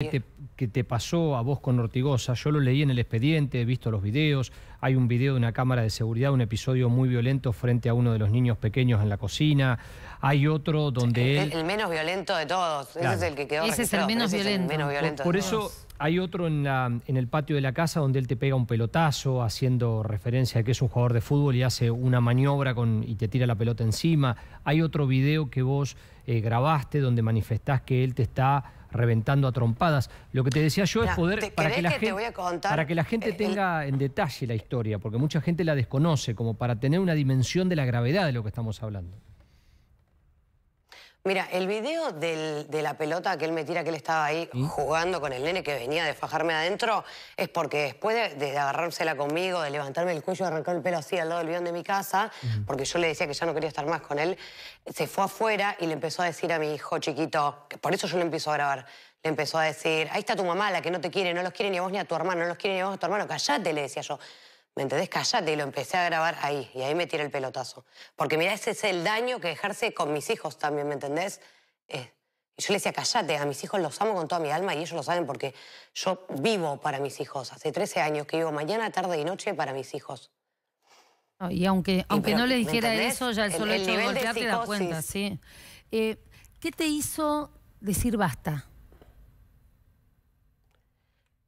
Qué que te pasó a vos con Ortigosa, yo lo leí en el expediente, he visto los videos, hay un video de una cámara de seguridad, un episodio muy violento frente a uno de los niños pequeños en la cocina, hay otro donde el, El menos violento de todos, ese es el que quedó Ese es el menos violento. por, eso hay otro en, el patio de la casa donde él te pega un pelotazo haciendo referencia a que es un jugador de fútbol y hace una maniobra con, y te tira la pelota encima, hay otro video que vos eh, grabaste donde manifestás que él te está reventando a trompadas. Lo que te decía yo es poder para que, la gente, para que la gente tenga en detalle la historia, porque mucha gente la desconoce, como para tener una dimensión de la gravedad de lo que estamos hablando. Mira, el video de la pelota que él me tira, que él estaba ahí jugando con el nene que venía de fajarme adentro, es porque después de, agarrársela conmigo, de levantarme el cuello, arrancar el pelo así al lado del bidón de mi casa, porque yo le decía que ya no quería estar más con él, se fue afuera y le empezó a decir a mi hijo chiquito, por eso yo lo empiezo a grabar, le empezó a decir, ahí está tu mamá, la que no te quiere, no los quiere ni a vos ni a tu hermano, no los quiere ni a vos ni a tu hermano, callate, le decía yo. ¿Me entendés? Callate. Y lo empecé a grabar ahí. Y ahí me tiré el pelotazo. Porque mira ese es el daño que ejerce con mis hijos también, ¿me entendés? Eh, y yo le decía, callate, a mis hijos los amo con toda mi alma y ellos lo saben porque yo vivo para mis hijos. Hace 13 años que vivo mañana, tarde y noche para mis hijos. Y aunque, no le dijera eso, ya el solo hecho de cuenta, sí. Eh, ¿Qué te hizo decir basta?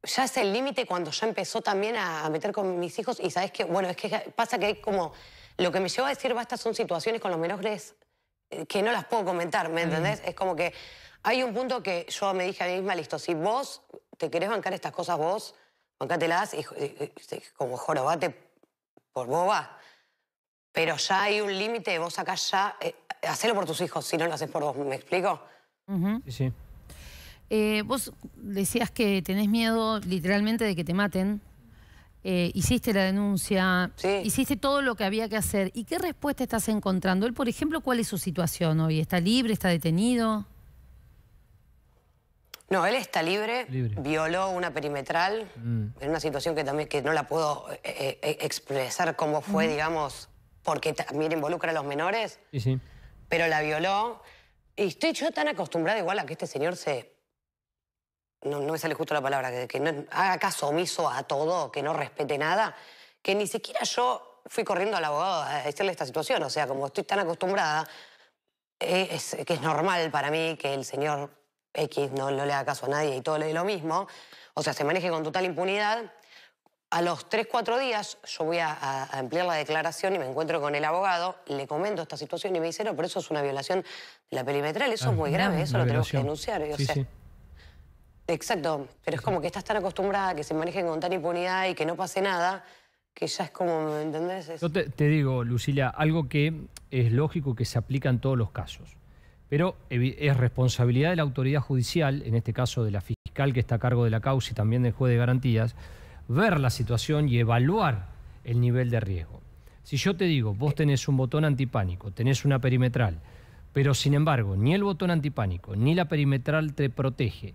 ya es el límite cuando ya empezó también a, meter con mis hijos y sabes que, bueno, es que pasa que hay como, lo que me lleva a decir basta son situaciones con los menores eh, que no las puedo comentar, ¿me entendés? Es como que hay un punto que yo me dije a mí misma, listo, si vos te querés bancar estas cosas vos, bancátelas y, eh, eh, este, como jorobate por boba, pero ya hay un límite, vos acá ya, hacelo por tus hijos, si no lo haces por vos, ¿me explico? sí. Eh, vos decías que tenés miedo literalmente de que te maten. Eh, hiciste la denuncia, hiciste todo lo que había que hacer. ¿Y qué respuesta estás encontrando? Él, por ejemplo, ¿cuál es su situación hoy? ¿Está libre? ¿Está detenido? No, él está libre, violó una perimetral, mm. en una situación que también que no la puedo eh, expresar cómo fue, digamos, porque también involucra a los menores, sí, sí. pero la violó. Y estoy yo tan acostumbrada igual a que este señor se no, me sale justo la palabra, que, no haga caso omiso a todo, que no respete nada, que ni siquiera yo fui corriendo al abogado a decirle esta situación. O sea, como estoy tan acostumbrada, eh, es, que es normal para mí que el señor X no, le haga caso a nadie y todo le dé lo mismo. O sea, se maneje con total impunidad. A los 3, cuatro días yo voy a, ampliar la declaración y me encuentro con el abogado, le comento esta situación y me dice, no, pero eso es una violación la perimetral, eso es ah, muy grave, eso lo tenemos que denunciar. Exacto, pero es como que estás tan acostumbrada a que se manejen con tanta impunidad y que no pase nada, que ya es como, ¿entendés? Yo te, digo, Lucila, algo que es lógico que se aplica en todos los casos, pero es responsabilidad de la autoridad judicial, en este caso de la fiscal que está a cargo de la causa y también del juez de garantías, ver la situación y evaluar el nivel de riesgo. Si yo te digo, vos tenés un botón antipánico, tenés una perimetral, pero sin embargo, ni el botón antipánico ni la perimetral te protege,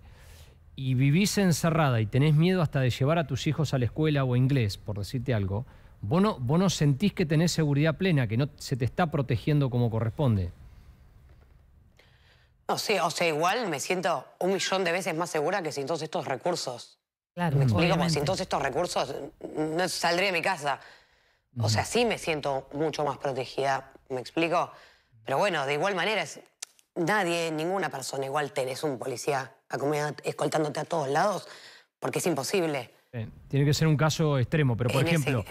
y vivís encerrada y tenés miedo hasta de llevar a tus hijos a la escuela o inglés, por decirte algo, vos no, sentís que tenés seguridad plena, que no se te está protegiendo como corresponde. No sé, o sea, igual me siento un millón de veces más segura que sin todos estos recursos. Claro, me explico, porque sin todos estos recursos mm, no saldría de mi casa. O sea, sí me siento mucho más protegida, ¿me explico? Pero bueno, de igual manera, nadie, ninguna persona igual tenés un policía escoltándote a todos lados, porque es imposible. Eh, tiene que ser un caso extremo, pero por ejemplo,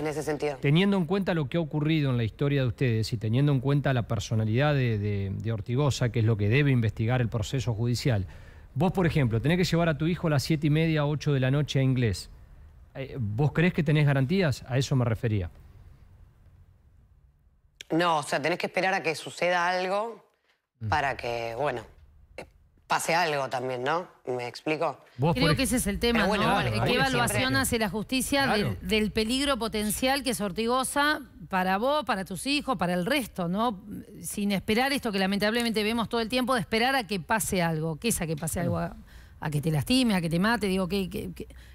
teniendo en cuenta lo que ha ocurrido en la historia de ustedes y teniendo en cuenta la personalidad de, Ortigosa, que es lo que debe investigar el proceso judicial, vos, por ejemplo, tenés que llevar a tu hijo a las 7 y media, 8 de la noche a inglés. Eh, ¿Vos crees que tenés garantías? A eso me refería. No, o sea, tenés que esperar a que suceda algo mm. para que, bueno, pase algo también, ¿no? ¿Me explico? Creo que ese es el tema, ¿no? ¿Qué evaluación hace la justicia del peligro potencial que es Ortigosa para vos, para tus hijos, para el resto, ¿no? Sin esperar esto que lamentablemente vemos todo el tiempo, de esperar a que pase algo. ¿Qué es a que pase algo? A, que te lastime, a que te mate, digo, ¿qué,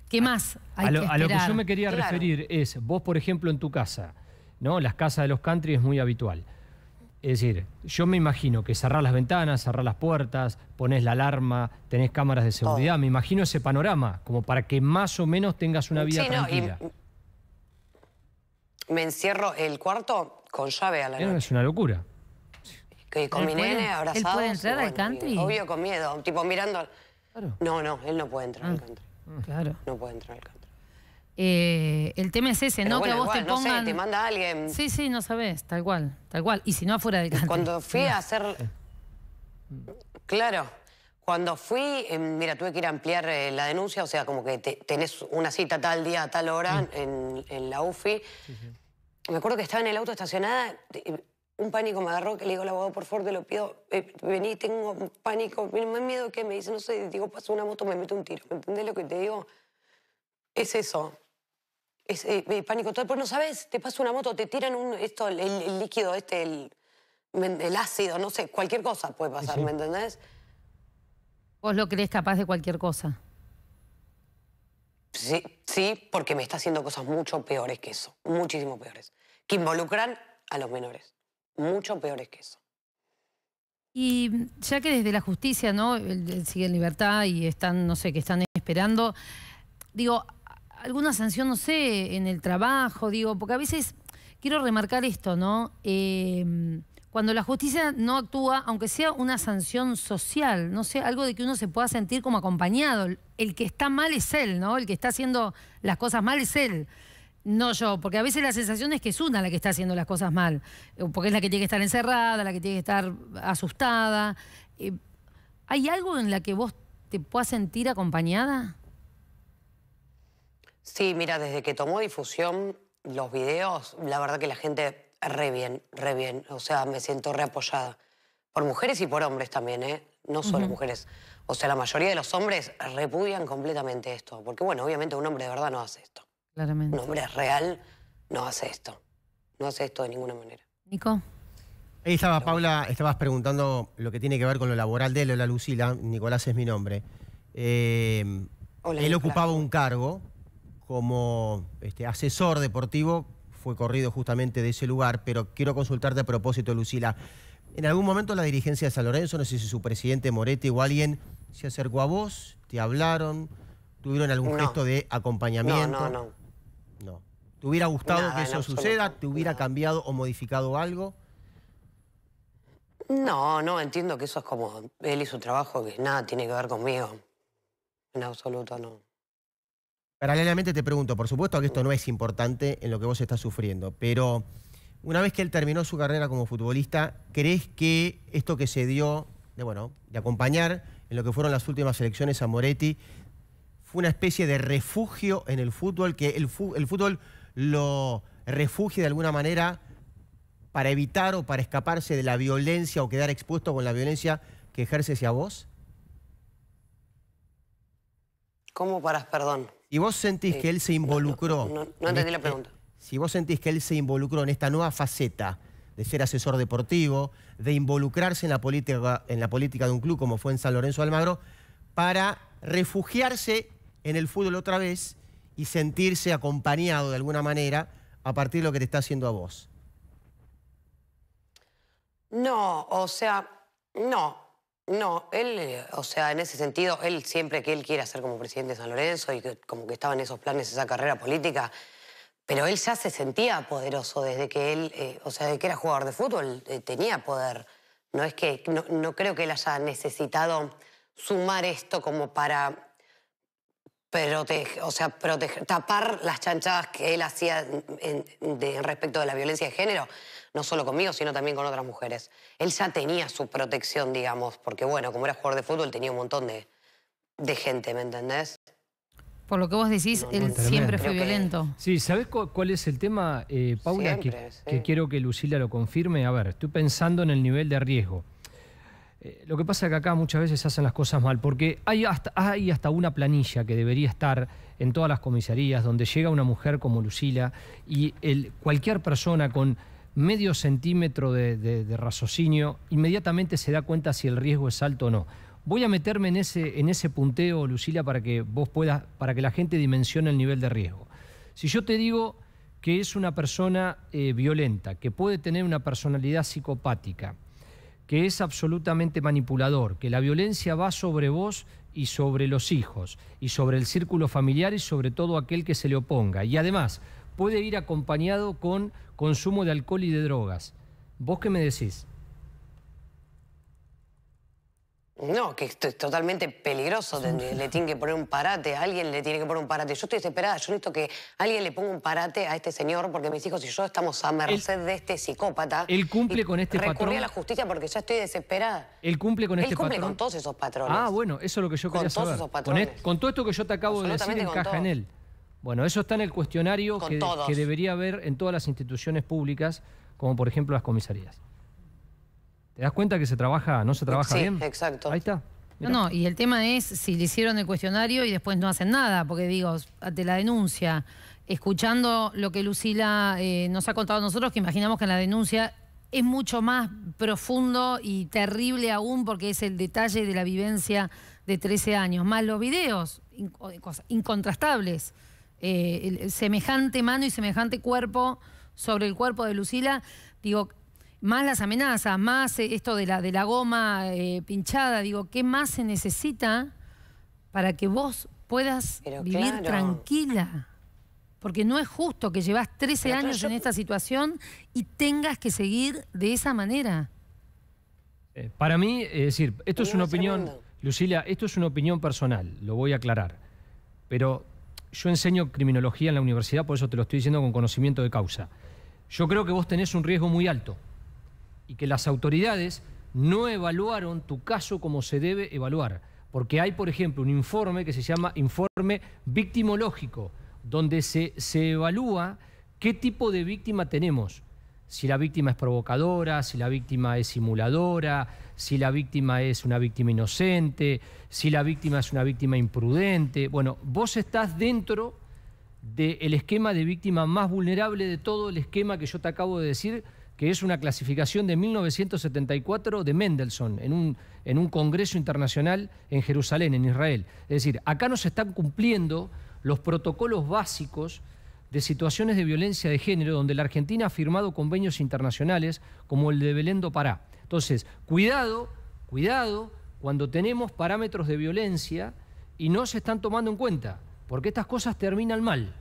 qué, más hay a lo, que A lo que yo me quería referir es, vos, por ejemplo, en tu casa, ¿no? Las casas de los country es muy habitual. Es decir, yo me imagino que cerrás las ventanas, cerrás las puertas, pones la alarma, tenés cámaras de seguridad. Me imagino ese panorama, como para que más o menos tengas una vida tranquila. me encierro el cuarto con llave a la eh, noche. Es una locura. con mi nene abrazado. ¿Él puede entrar al Obvio, con miedo. Tipo mirando. Claro. No, no, él no puede entrar al ah. country. Claro. No puede entrar al eh, el tema es ese, ¿no? te que a vos te pongan... No te manda alguien. Sí, sí, no sabés, tal cual, tal cual. Y si no, afuera de casa. Cuando fui a hacer... Claro. Cuando fui, em, mira, tuve que ir a ampliar eh, la denuncia, o sea, como que tenés una cita tal día, tal hora en, la UFI. Me acuerdo que estaba en el auto estacionada, un pánico me agarró, que le digo al abogado, por favor, te lo pido, eh, vení, tengo un pánico, me miedo que me dice, no sé, digo, pasó una moto, me mete un tiro. entendés lo que te digo? Es eso es, eh, eh, pánico todo pues no sabes, te pasa una moto, te tiran un, esto, el, líquido este, el, ácido, no sé, cualquier cosa puede pasar, ¿me entendés? ¿Vos lo crees capaz de cualquier cosa? Sí, sí, porque me está haciendo cosas mucho peores que eso, muchísimo peores, que involucran a los menores, mucho peores que eso. Y ya que desde la justicia, ¿no? Sigue en libertad y están, no sé, que están esperando, digo, alguna sanción, no sé, en el trabajo, digo, porque a veces quiero remarcar esto, ¿no? Em, cuando la justicia no actúa, aunque sea una sanción social, no sé, algo de que uno se pueda sentir como acompañado. El que está mal es él, ¿no? El que está haciendo las cosas mal es él. No yo, porque a veces la sensación es que es una la que está haciendo las cosas mal, eh, porque es la que tiene que estar encerrada, la que tiene que estar asustada. Eh, ¿Hay algo en la que vos te puedas sentir acompañada? Sí, mira, desde que tomó difusión los videos, la verdad que la gente re bien, re bien. O sea, me siento re apoyada. Por mujeres y por hombres también, ¿eh? No solo mujeres. O sea, la mayoría de los hombres repudian completamente esto. Porque, bueno, obviamente un hombre de verdad no hace esto. Claramente. Un hombre real no hace esto. No hace esto de ninguna manera. Nico. Ahí estaba, Paula, estabas preguntando lo que tiene que ver con lo laboral de él, la Lucila. Nicolás es mi nombre. Eh, él ocupaba un cargo como este, asesor deportivo fue corrido justamente de ese lugar, pero quiero consultarte a propósito, Lucila. En algún momento la dirigencia de San Lorenzo, no sé si su presidente Moretti o alguien se acercó a vos, te hablaron, tuvieron algún gesto de acompañamiento. No, no, no. ¿Te hubiera gustado que eso suceda? ¿Te hubiera cambiado o modificado algo? No, no, entiendo que eso es como él y su trabajo, que nada tiene que ver conmigo. En absoluto, no. Paralelamente te pregunto, por supuesto que esto no es importante en lo que vos estás sufriendo, pero una vez que él terminó su carrera como futbolista, ¿crees que esto que se dio de, bueno, de acompañar en lo que fueron las últimas elecciones a Moretti fue una especie de refugio en el fútbol, que el, el fútbol lo refugie de alguna manera para evitar o para escaparse de la violencia o quedar expuesto con la violencia que ejerce hacia vos? ¿Cómo paras, perdón? Si vos sentís que él se involucró... No, la este pregunta. Si vos sentís que él se involucró en esta nueva faceta de ser asesor deportivo, de involucrarse en la política, en la política de un club como fue en San Lorenzo Almagro, para refugiarse en el fútbol otra vez y sentirse acompañado de alguna manera a partir de lo que te está haciendo a vos. No, o sea, no. No, él, o sea, en ese sentido, él siempre que él quiera hacer como presidente de San Lorenzo y como que estaba en esos planes, esa carrera política, pero él ya se sentía poderoso desde que él, eh, o sea, desde que era jugador de fútbol, eh, tenía poder. No es que, no, creo que él haya necesitado sumar esto como para proteger, o sea, proteger, tapar las chanchadas que él hacía respecto de la violencia de género no solo conmigo, sino también con otras mujeres. Él ya tenía su protección, digamos, porque bueno, como era jugador de fútbol tenía un montón de, gente, ¿me entendés? Por lo que vos decís, él siempre fue violento. Sí, ¿sabés cuál es el tema, eh, Paula? que, quiero que Lucila lo confirme. A ver, estoy pensando en el nivel de riesgo. Eh, lo que pasa es que acá muchas veces hacen las cosas mal, porque hay hasta, hasta una planilla que debería estar en todas las comisarías donde llega una mujer como Lucila y el, cualquier persona con medio centímetro de, de, raciocinio, inmediatamente se da cuenta si el riesgo es alto o no. Voy a meterme en ese, en ese punteo, Lucila, para que vos puedas, para que la gente dimensione el nivel de riesgo. Si yo te digo que es una persona eh, violenta, que puede tener una personalidad psicopática, que es absolutamente manipulador, que la violencia va sobre vos y sobre los hijos, y sobre el círculo familiar y sobre todo aquel que se le oponga. Y además, puede ir acompañado con consumo de alcohol y de drogas. ¿Vos qué me decís? No, que esto es totalmente peligroso. Le, tiene tienen que poner un parate, alguien le tiene que poner un parate. Yo estoy desesperada, yo necesito que alguien le ponga un parate a este señor porque mis hijos y yo estamos a merced de este psicópata. Él cumple con este patrón? patrón. a la justicia porque ya estoy desesperada. Él cumple con este patrón. Él cumple con todos esos patrones. Ah, bueno, eso es lo que yo quería con Todos esos patrones. Con, todo esto que yo te acabo de decir encaja en él. Bueno, eso está en el cuestionario que, debería haber en todas las instituciones públicas, como por ejemplo las comisarías. ¿Te das cuenta que se trabaja, no se trabaja sí, bien? exacto. Ahí está. No, no, y el tema es si le hicieron el cuestionario y después no hacen nada, porque digo, ante la denuncia, escuchando lo que Lucila eh, nos ha contado nosotros, que imaginamos que en la denuncia es mucho más profundo y terrible aún porque es el detalle de la vivencia de 13 años, más los videos cosas incontrastables. Eh, semejante mano y semejante cuerpo sobre el cuerpo de Lucila, digo, más las amenazas, más eh, esto de la, de la goma eh, pinchada, digo, ¿qué más se necesita para que vos puedas vivir tranquila? Porque no es justo que llevas 13 años en esta situación y tengas que seguir de esa manera. para mí, es decir, esto es una opinión, Lucila, esto es una opinión personal, lo voy a aclarar. Pero yo enseño criminología en la universidad, por eso te lo estoy diciendo con conocimiento de causa. Yo creo que vos tenés un riesgo muy alto y que las autoridades no evaluaron tu caso como se debe evaluar. Porque hay, por ejemplo, un informe que se llama informe victimológico, donde se, se evalúa qué tipo de víctima tenemos si la víctima es provocadora, si la víctima es simuladora, si la víctima es una víctima inocente, si la víctima es una víctima imprudente. Bueno, vos estás dentro del esquema de víctima más vulnerable de todo el esquema que yo te acabo de decir, que es una clasificación de 1974 de Mendelssohn, en un, en un congreso internacional en Jerusalén, en Israel. Es decir, acá no se están cumpliendo los protocolos básicos de situaciones de violencia de género donde la Argentina ha firmado convenios internacionales como el de Belén do Pará. Entonces, cuidado, cuidado cuando tenemos parámetros de violencia y no se están tomando en cuenta, porque estas cosas terminan mal.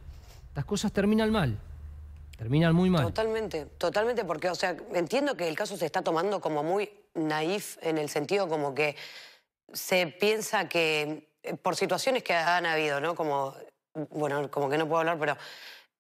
Estas cosas terminan mal. Terminan muy mal. Totalmente, totalmente, porque, o sea, entiendo que el caso se está tomando como muy naif en el sentido como que se piensa que eh, por situaciones que han habido, ¿no? Como, bueno, como que no puedo hablar, pero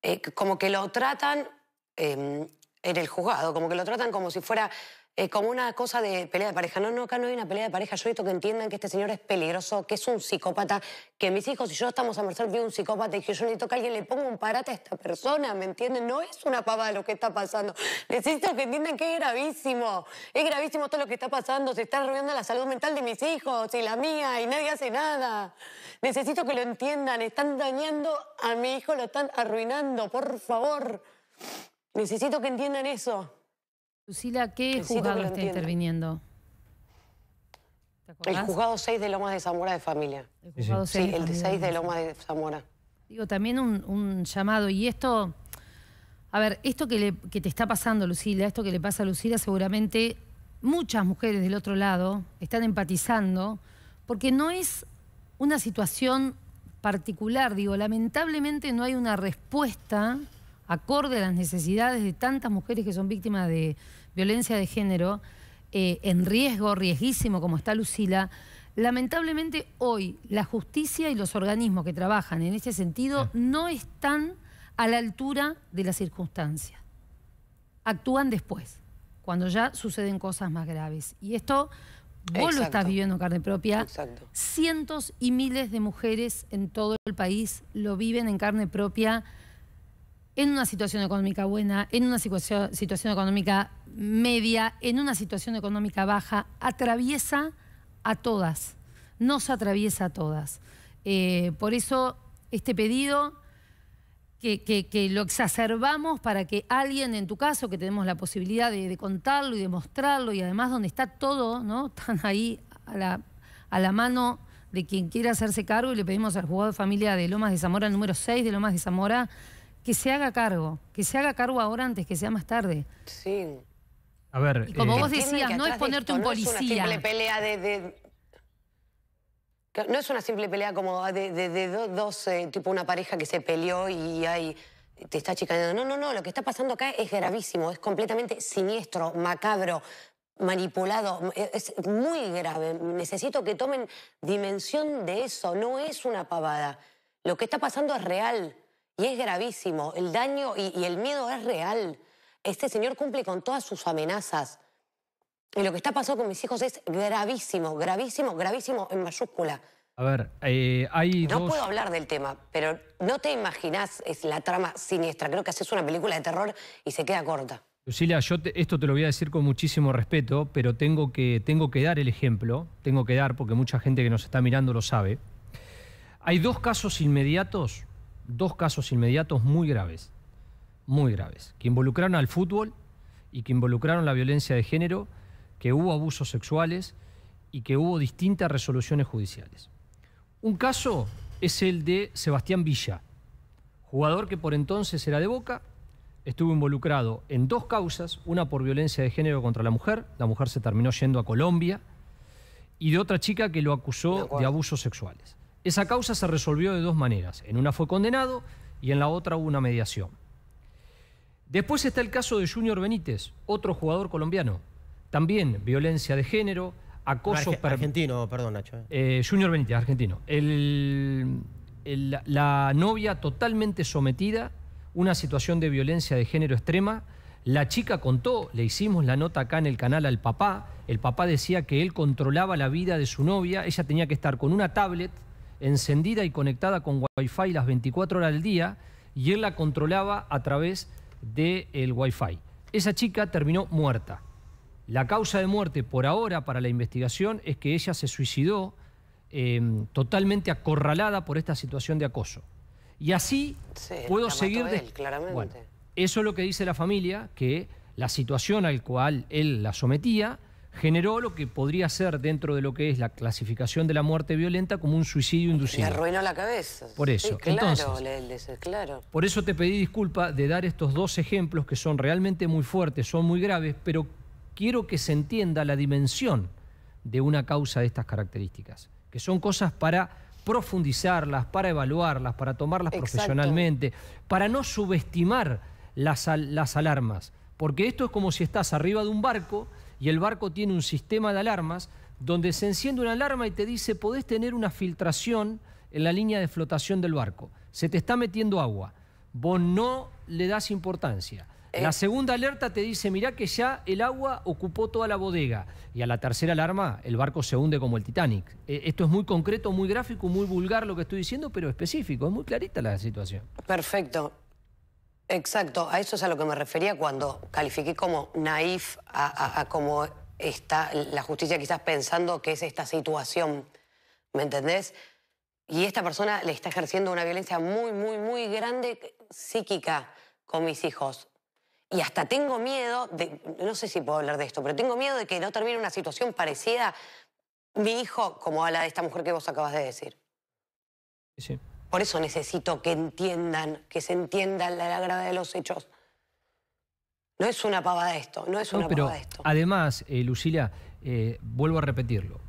eh, como que lo tratan em, en el juzgado, como que lo tratan como si fuera eh, como una cosa de pelea de pareja. No, no, acá no hay una pelea de pareja. Yo necesito que entiendan que este señor es peligroso, que es un psicópata, que mis hijos y yo estamos a merced de un psicópata y que yo necesito que alguien le ponga un parate a esta persona, ¿me entienden? No es una pava lo que está pasando. Necesito que entiendan que es gravísimo. Es gravísimo todo lo que está pasando. Se está arruinando la salud mental de mis hijos y la mía y nadie hace nada. Necesito que lo entiendan. Están dañando a mi hijo, lo están arruinando, por favor. Necesito que entiendan eso. Lucila, ¿qué juzgado está interviniendo? el juzgado 6 de Lomas de Zamora de Familia. El juzgado sí, 6 sí, el 6 de Lomas de Zamora. Digo, también un, llamado. Y esto, a ver, esto que, que te está pasando, Lucila, esto que le pasa a Lucila, seguramente muchas mujeres del otro lado están empatizando, porque no es una situación particular. Digo, lamentablemente no hay una respuesta acorde a las necesidades de tantas mujeres que son víctimas de violencia de género, eh, en riesgo, riesguísimo como está Lucila, lamentablemente hoy la justicia y los organismos que trabajan en este sentido no están a la altura de las circunstancias. Actúan después, cuando ya suceden cosas más graves. Y esto vos lo estás viviendo carne propia. Cientos y miles de mujeres en todo el país lo viven en carne propia en una situación económica buena, en una situación, situación económica media, en una situación económica baja, atraviesa a todas, nos atraviesa a todas. Eh, por eso este pedido que, lo exacerbamos para que alguien, en tu caso, que tenemos la posibilidad de, contarlo y de mostrarlo, y además donde está todo, ¿no? están ahí a la, a la mano de quien quiera hacerse cargo, y le pedimos al jugador de familia de Lomas de Zamora, el número 6 de Lomas de Zamora, que se haga cargo, que se haga cargo ahora antes que sea más tarde. Sí. A ver, como eh, vos decías, no es ponerte un policía. No es una simple pelea de, No es una simple pelea como de, dos, eh, tipo una pareja que se peleó y ahí te está chicaneando. No, no, no, lo que está pasando acá es gravísimo, es completamente siniestro, macabro, manipulado, e-, es muy grave. Necesito que tomen dimensión de eso, no es una pavada. Lo que está pasando es real. Y es gravísimo. El daño y, el miedo es real. Este señor cumple con todas sus amenazas. Y lo que está pasando con mis hijos es gravísimo, gravísimo, gravísimo en mayúscula. A ver, eh, hay. No puedo hablar del tema, pero no te imaginás es la trama siniestra. Creo que haces una película de terror y se queda corta. Lucila, yo esto te lo voy a decir con muchísimo respeto, pero tengo que, tengo que dar el ejemplo, tengo que dar porque mucha gente que nos está mirando lo sabe. Hay dos casos inmediatos dos casos inmediatos muy graves, muy graves, que involucraron al fútbol y que involucraron la violencia de género, que hubo abusos sexuales y que hubo distintas resoluciones judiciales. Un caso es el de Sebastián Villa, jugador que por entonces era de Boca, estuvo involucrado en dos causas, una por violencia de género contra la mujer, la mujer se terminó yendo a Colombia, y de otra chica que lo acusó de abusos sexuales. Esa causa se resolvió de dos maneras. En una fue condenado y en la otra hubo una mediación. Después está el caso de Junior Benítez, otro jugador colombiano. También violencia de género, acoso... argentino, perdón Nacho. Eh. Eh, Junior Benítez, argentino. la novia totalmente sometida, una situación de violencia de género extrema. La chica contó, le hicimos la nota acá en el canal al papá, el papá decía que él controlaba la vida de su novia, ella tenía que estar con una tablet encendida y conectada con Wi-Fi las 24 horas del día y él la controlaba a través del de Wi-Fi. Esa chica terminó muerta. La causa de muerte por ahora para la investigación es que ella se suicidó em, totalmente acorralada por esta situación de acoso. Y así puedo seguir... De... Él, claramente. eso es lo que dice la familia, que la situación al cual él la sometía generó lo que podría ser dentro de lo que es la clasificación de la muerte violenta como un suicidio inducido. arruinó la cabeza. Por eso. claro, Por eso te pedí disculpa de dar estos dos ejemplos que son realmente muy fuertes, son muy graves, pero quiero que se entienda la dimensión de una causa de estas características, que son cosas para profundizarlas, para evaluarlas, para tomarlas profesionalmente, para no subestimar las alarmas, porque esto es como si estás arriba de un barco y el barco tiene un sistema de alarmas donde se enciende una alarma y te dice podés tener una filtración en la línea de flotación del barco. Se te está metiendo agua. Vos no le das importancia. Eh. La segunda alerta te dice, mirá que ya el agua ocupó toda la bodega. Y a la tercera alarma, el barco se hunde como el Titanic. E, esto es muy concreto, muy gráfico, muy vulgar lo que estoy diciendo, pero específico. Es muy clarita la situación. Perfecto. Exacto, a eso es a lo que me refería cuando califiqué como naif a, cómo está la justicia quizás pensando que es esta situación, ¿me entendés? Y esta persona le está ejerciendo una violencia muy, muy, muy grande psíquica con mis hijos. Y hasta tengo miedo, de, no sé si puedo hablar de esto, pero tengo miedo de que no termine una situación parecida mi hijo como a la de esta mujer que vos acabas de decir. Sí. Por eso necesito que entiendan, que se entiendan la, gravedad de los hechos. No es una pavada esto, no es una pavada esto. Además, eh, Lucila, eh, vuelvo a repetirlo.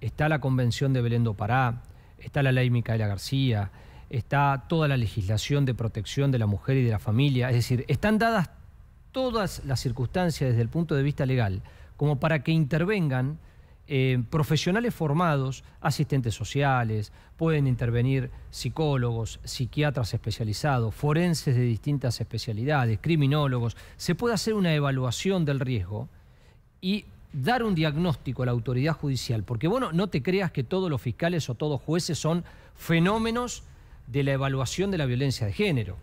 Está la Convención de Belén do Pará, está la ley Micaela García, está toda la legislación de protección de la mujer y de la familia. Es decir, están dadas todas las circunstancias desde el punto de vista legal como para que intervengan eh, profesionales formados, asistentes sociales, pueden intervenir psicólogos, psiquiatras especializados, forenses de distintas especialidades, criminólogos. Se puede hacer una evaluación del riesgo y dar un diagnóstico a la autoridad judicial, porque bueno, no te creas que todos los fiscales o todos jueces son fenómenos de la evaluación de la violencia de género.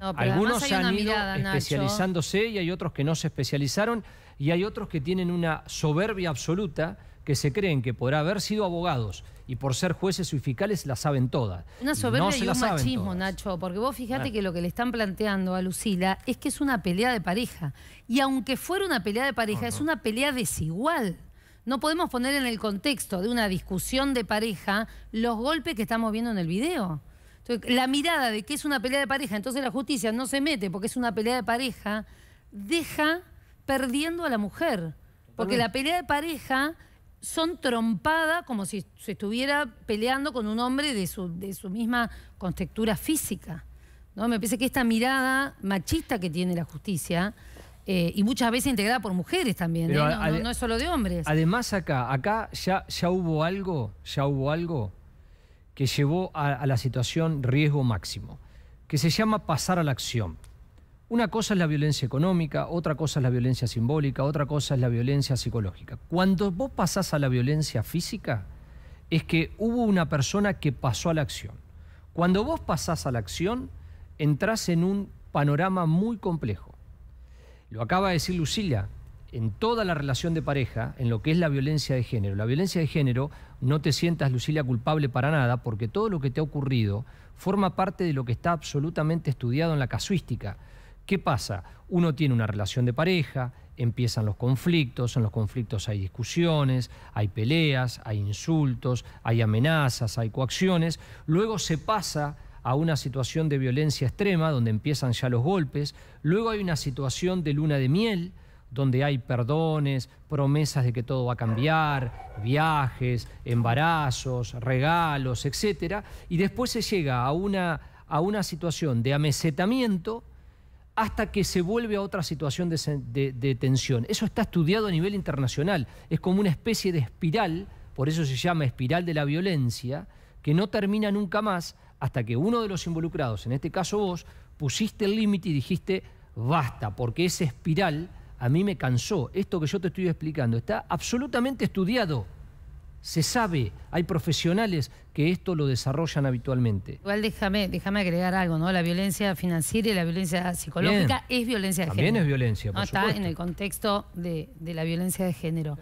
Algunos han ido especializándose y hay otros que no se especializaron y hay otros que tienen una soberbia absoluta que se creen que por haber sido abogados y por ser jueces y fiscales la saben todas. Una soberbia no y, un machismo, Nacho, porque vos fijate que lo que le están planteando a Lucila es que es una pelea de pareja. Y aunque fuera una pelea de pareja, es una pelea desigual. No podemos poner en el contexto de una discusión de pareja los golpes que estamos viendo en el video. la mirada de que es una pelea de pareja, entonces la justicia no se mete porque es una pelea de pareja, deja perdiendo a la mujer. Porque la pelea de pareja son trompada como si se estuviera peleando con un hombre de su, de su misma constructura física. ¿no? Me parece que esta mirada machista que tiene la justicia, eh, y muchas veces integrada por mujeres también, ¿eh? no, es solo de hombres. Además acá, acá ya, ya hubo algo, ya hubo algo que llevó a la situación riesgo máximo, que se llama pasar a la acción. Una cosa es la violencia económica, otra cosa es la violencia simbólica, otra cosa es la violencia psicológica. Cuando vos pasás a la violencia física, es que hubo una persona que pasó a la acción. Cuando vos pasás a la acción, entras en un panorama muy complejo. Lo acaba de decir Lucilla, en toda la relación de pareja, en lo que es la violencia de género. La violencia de género, no te sientas, Lucilla, culpable para nada, porque todo lo que te ha ocurrido forma parte de lo que está absolutamente estudiado en la casuística. ¿Qué pasa? Uno tiene una relación de pareja, empiezan los conflictos, en los conflictos hay discusiones, hay peleas, hay insultos, hay amenazas, hay coacciones, luego se pasa a una situación de violencia extrema donde empiezan ya los golpes, luego hay una situación de luna de miel, donde hay perdones, promesas de que todo va a cambiar, viajes, embarazos, regalos, etc. Y después se llega a una, a una situación de amesetamiento hasta que se vuelve a otra situación de, tensión. Eso está estudiado a nivel internacional. Es como una especie de espiral, por eso se llama espiral de la violencia, que no termina nunca más hasta que uno de los involucrados, en este caso vos, pusiste el límite y dijiste, basta, porque esa espiral a mí me cansó. Esto que yo te estoy explicando está absolutamente estudiado se sabe, hay profesionales que esto lo desarrollan habitualmente. Igual déjame, déjame agregar algo, ¿no? La violencia financiera y la violencia psicológica es violencia de género. También es violencia, por no, Está en el contexto de, de la violencia de género.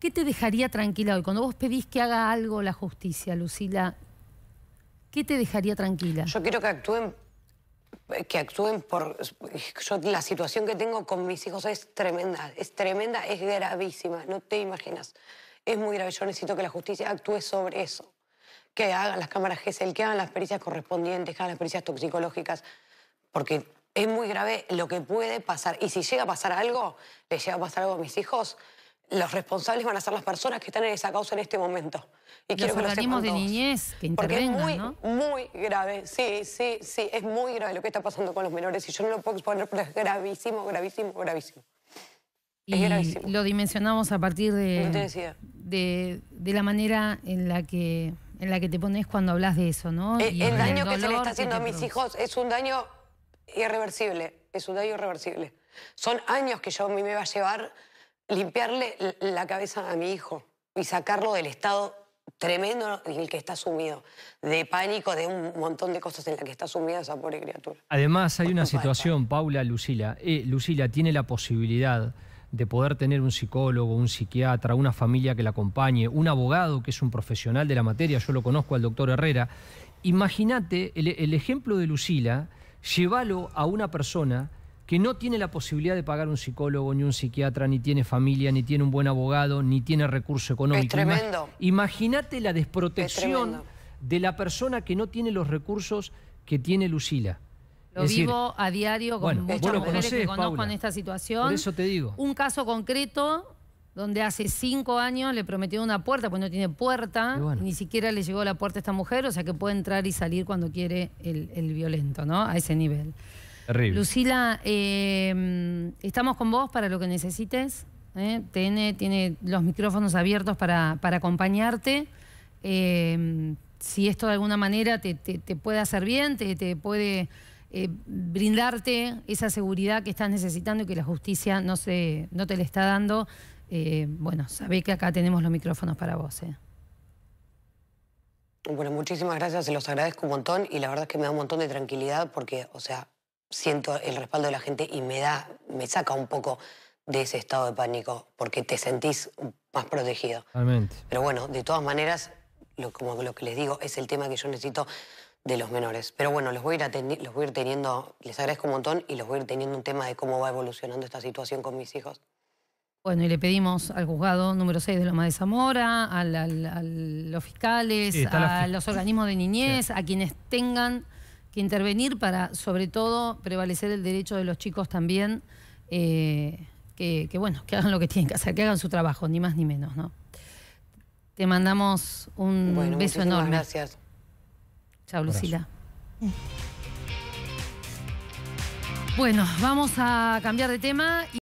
¿Qué te dejaría tranquila hoy? Cuando vos pedís que haga algo la justicia, Lucila, ¿qué te dejaría tranquila? Yo quiero que actúen, que actúen por... Yo la situación que tengo con mis hijos es tremenda, es tremenda, es gravísima, no te imaginas es muy grave. Yo necesito que la justicia actúe sobre eso. Que hagan las cámaras GESEL, que hagan las pericias correspondientes, que hagan las pericias toxicológicas, porque es muy grave lo que puede pasar. Y si llega a pasar algo, le llega a pasar algo a mis hijos, los responsables van a ser las personas que están en esa causa en este momento. Y quiero que de niñez Porque es muy, muy grave, sí, sí, sí, es muy grave lo que está pasando con los menores y yo no lo puedo exponer, pero es gravísimo, gravísimo, gravísimo lo dimensionamos a partir de, de, la manera en la que en la que te pones cuando hablas de eso, ¿no? Eh, el, daño que se le está haciendo a mis hijos es un daño irreversible, es un daño irreversible. Son años que yo a mí me va a llevar limpiarle la cabeza a mi hijo y sacarlo del estado tremendo en el que está sumido, de pánico, de un montón de cosas en las que está sumida esa pobre criatura. Además, hay una situación, Paula, Lucila, eh, Lucila tiene la posibilidad de poder tener un psicólogo, un psiquiatra, una familia que la acompañe, un abogado que es un profesional de la materia, yo lo conozco al doctor Herrera. Imagínate el, ejemplo de Lucila, llévalo a una persona que no tiene la posibilidad de pagar un psicólogo, ni un psiquiatra, ni tiene familia, ni tiene un buen abogado, ni tiene recurso económico. Es tremendo. Imagínate la desprotección de la persona que no tiene los recursos que tiene Lucila. Lo vivo a diario con muchas mujeres que conozco en esta situación. Por eso te digo. Un caso concreto donde hace cinco años le prometió una puerta, pues no tiene puerta, ni siquiera le llegó la puerta a esta mujer, o sea que puede entrar y salir cuando quiere el, violento, ¿no? A ese nivel. Terrible. Lucila, eh, estamos con vos para lo que necesites. ¿eh? tiene los micrófonos abiertos para, para acompañarte. Eh, si esto de alguna manera te, te, puede hacer bien, te puede eh, brindarte esa seguridad que estás necesitando y que la justicia no, se, no te la está dando, eh, bueno, sabés que acá tenemos los micrófonos para vos. Eh. Bueno, muchísimas gracias, se los agradezco un montón y la verdad es que me da un montón de tranquilidad porque, o sea, siento el respaldo de la gente y me da, me saca un poco de ese estado de pánico porque te sentís más protegido. Realmente. Pero bueno, de todas maneras, como lo que les digo, es el tema que yo necesito de los menores. Pero bueno, los voy, a ir los voy a ir teniendo, les agradezco un montón y los voy a ir teniendo un tema de cómo va evolucionando esta situación con mis hijos. Bueno, y le pedimos al juzgado número 6 de Loma de Zamora, a los fiscales, a los organismos de niñez, a quienes tengan que intervenir para, sobre todo, prevalecer el derecho de los chicos también, eh, que, bueno, que hagan lo que tienen que hacer, que hagan su trabajo, ni más ni menos, ¿no? Te mandamos un beso enorme. Gracias. Chao, Lucila. Eh. Bueno, vamos a cambiar de tema. Y